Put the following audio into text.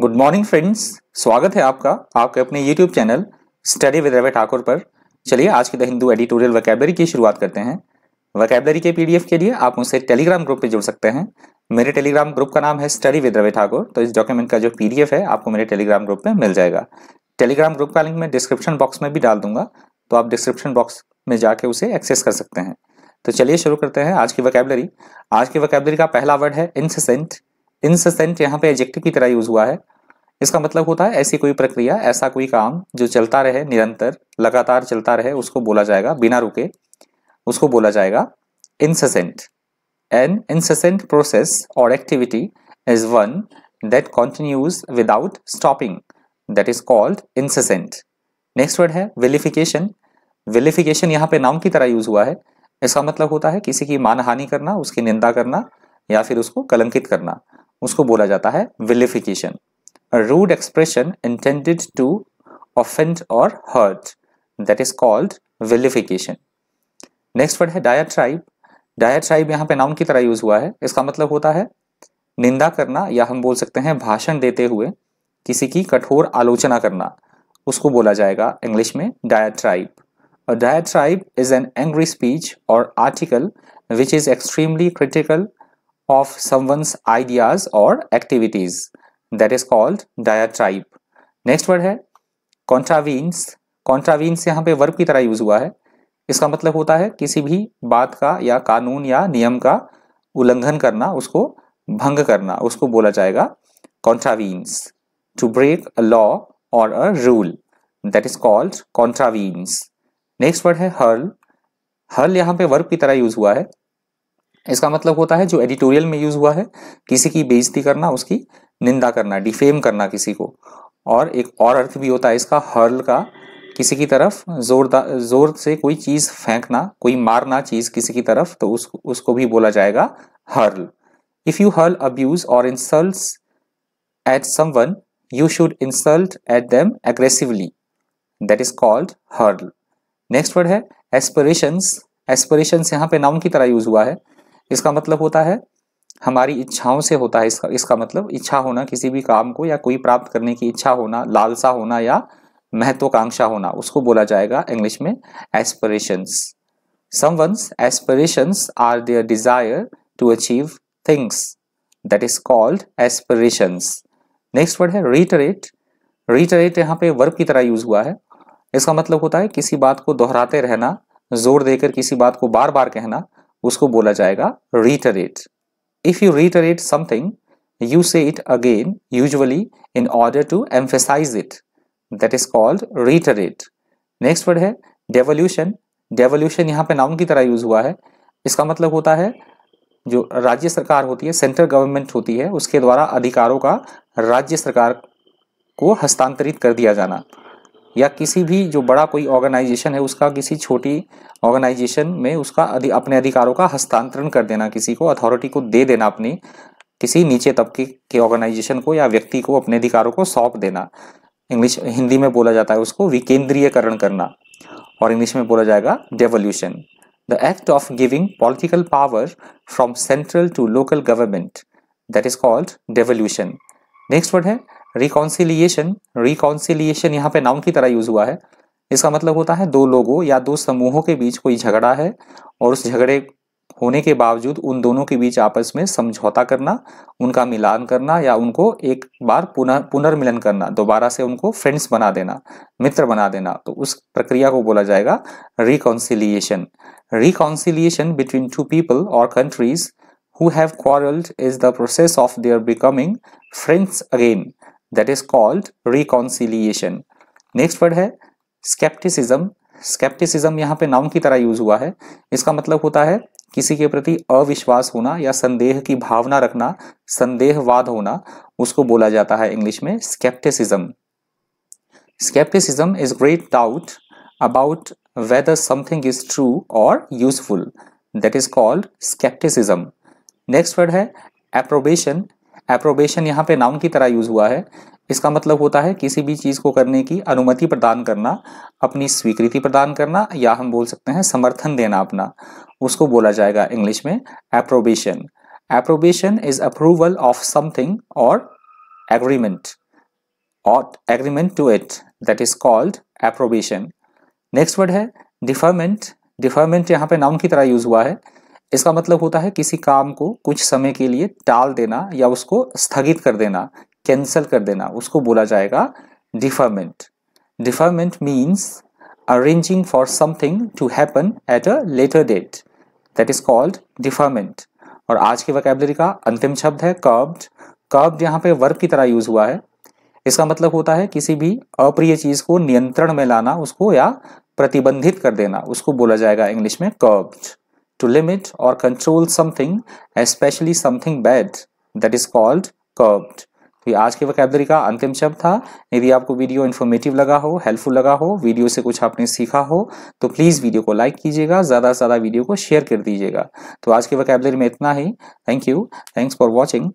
Good morning friends स्वागत है आपका आपके अपने YouTube channel study with Ravi Thakur पर चलिए आज के द हिंदू एडिटोरियल वैकेबरी की शुरुआत करते हैं वैकेबलरी के पीडीएफ के लिए आप मुझसे टेलीग्राम ग्रुप पर जुड़ सकते हैं मेरे टेलीग्राम ग्रुप का नाम है स्टडी विद रवि ठाकुर तो इस डॉक्यूमेंट का जो पी है आपको मेरे टेलीग्राम ग्रुप में मिल जाएगा टेलीग्राम ग्रुप का लिंक मैं डिस्क्रिप्शन बॉक्स में भी डाल दूंगा तो आप डिस्क्रिप्शन बॉक्स में जाके उसे एक्सेस कर सकते हैं तो चलिए शुरू करते हैं आज की वैकेबलरी आज की वैकेबलरी का पहला वर्ड है इंसेसेंट इंसेंट यहाँ पे एजेक्टिव की तरह यूज हुआ है इसका मतलब होता है ऐसी कोई प्रक्रिया ऐसा कोई काम जो चलता रहे निरंतर लगातार चलता रहे उसको बोला जाएगा बिना रुके उसको बोला जाएगा incessant एन incessant प्रोसेस और activity is one that continues without stopping that is called incessant next word है vilification vilification यहाँ पे नाम की तरह यूज हुआ है इसका मतलब होता है किसी की मानहानि करना उसकी निंदा करना या फिर उसको कलंकित करना उसको बोला जाता है vilification rude expression intended to offend और hurt that is called vilification next word है डायाट्राइब डायाट्राइब यहाँ पे नाउन की तरह यूज हुआ है इसका मतलब होता है निंदा करना या हम बोल सकते हैं भाषण देते हुए किसी की कठोर आलोचना करना उसको बोला जाएगा इंग्लिश में diatribe A diatribe is an angry speech or article which is extremely critical of someone's ideas or activities. That is called diatribe. Next word है कॉन्ट्रावीन्स कॉन्ट्रावीन्स यहाँ पे वर्ब की तरह यूज हुआ है इसका मतलब होता है किसी भी बात का या कानून या नियम का उल्लंघन करना उसको भंग करना उसको बोला जाएगा contravene to break a law और a rule that is called contravene next word है हर्ल हर्ल यहाँ पे वर्ब की तरह यूज हुआ है इसका मतलब होता है जो एडिटोरियल में यूज हुआ है किसी की बेइज्जती करना उसकी निंदा करना डिफेम करना किसी को और एक और अर्थ भी होता है इसका हर्ल का किसी की तरफ जोरदार जोर से कोई चीज फेंकना कोई मारना चीज किसी की तरफ तो उस, उसको भी बोला जाएगा hurl if you hurl abuse और insult at someone you should insult at them aggressively that is called hurl next word है एस्परेशंस एस्परेशंस यहाँ पे नाउन की तरह यूज हुआ है इसका मतलब होता है हमारी इच्छाओं से होता है इसका इसका मतलब इच्छा होना किसी भी काम को या कोई प्राप्त करने की इच्छा होना लालसा होना या महत्वाकांक्षा होना उसको बोला जाएगा इंग्लिश में aspirations someone's aspirations are their desire to achieve things that is called aspirations next word है रिटरेट रिटरेट यहाँ पे वर्ब की तरह यूज हुआ है इसका मतलब होता है किसी बात को दोहराते रहना जोर देकर किसी बात को बार बार कहना उसको बोला जाएगा reiterate if you reiterate something you say it again usually in order to emphasise it that is called reiterate next word है डेवोल्यूशन डेवोल्यूशन यहाँ पे नाउन की तरह यूज हुआ है इसका मतलब होता है जो राज्य सरकार होती है सेंट्रल गवर्नमेंट होती है उसके द्वारा अधिकारों का राज्य सरकार को हस्तांतरित कर दिया जाना या किसी भी जो बड़ा कोई ऑर्गेनाइजेशन है उसका किसी छोटी ऑर्गेनाइजेशन में उसका अधि, अपने अधिकारों का हस्तांतरण कर देना किसी को अथॉरिटी को दे देना अपनी किसी नीचे तबके के ऑर्गेनाइजेशन को या व्यक्ति को अपने अधिकारों को सौंप देना इंग्लिश हिंदी में बोला जाता है उसको विकेंद्रीयकरण करना और इंग्लिश में बोला जाएगा devolution the act of giving political power from central to local government that is called devolution next word है रिकॉन्सिलियेशन रिकॉन्सिलियेशन यहाँ पे नाउन की तरह यूज हुआ है इसका मतलब होता है दो लोगों या दो समूहों के बीच कोई झगड़ा है और उस झगड़े होने के बावजूद उन दोनों के बीच आपस में समझौता करना उनका मिलान करना या उनको एक बार पुनः पुनर्मिलन करना दोबारा से उनको फ्रेंड्स बना देना मित्र बना देना तो उस प्रक्रिया को बोला जाएगा reconciliation reconciliation between two people और countries who have quarrelled is the process of their becoming friends again that is called reconciliation next word है स्केप्टिसिज्म स्केप्टिसिज्म यहाँ पे नाम की तरह यूज हुआ है इसका मतलब होता है किसी के प्रति अविश्वास होना या संदेह की भावना रखना संदेहवाद होना उसको बोला जाता है इंग्लिश में scepticism scepticism is great doubt about whether something is true और useful that is called scepticism next word है अप्रोबेशन अप्रोबेशन यहाँ पे नाउन की तरह यूज हुआ है इसका मतलब होता है किसी भी चीज़ को करने की अनुमति प्रदान करना अपनी स्वीकृति प्रदान करना या हम बोल सकते हैं समर्थन देना अपना उसको बोला जाएगा इंग्लिश में approbation approbation is approval of something और एग्रीमेंट और agreement to it that is called approbation next word है डिफर्मेंट डिफर्मेंट यहाँ पे नाउन की तरह यूज हुआ है इसका मतलब होता है किसी काम को कुछ समय के लिए टाल देना या उसको स्थगित कर देना कैंसिल कर देना उसको बोला जाएगा deferment deferment means arranging for something to happen at a later date that is called deferment और आज की वैकेबलरी का अंतिम शब्द है कर्ब्ड कर्ब्ड यहाँ पे वर्ब की तरह यूज हुआ है इसका मतलब होता है किसी भी अप्रिय चीज को नियंत्रण में लाना उसको या प्रतिबंधित कर देना उसको बोला जाएगा इंग्लिश में curbed to limit or control something especially something bad that is called curbed तो ये आज के वकैबलरी का अंतिम शब्द था यदि आपको वीडियो इन्फॉर्मेटिव लगा हो हेल्पफुल लगा हो वीडियो से कुछ आपने सीखा हो तो प्लीज़ वीडियो को लाइक कीजिएगा ज़्यादा से ज़्यादा वीडियो को शेयर कर दीजिएगा तो आज के वकैबलरी में इतना ही thank you thanks for watching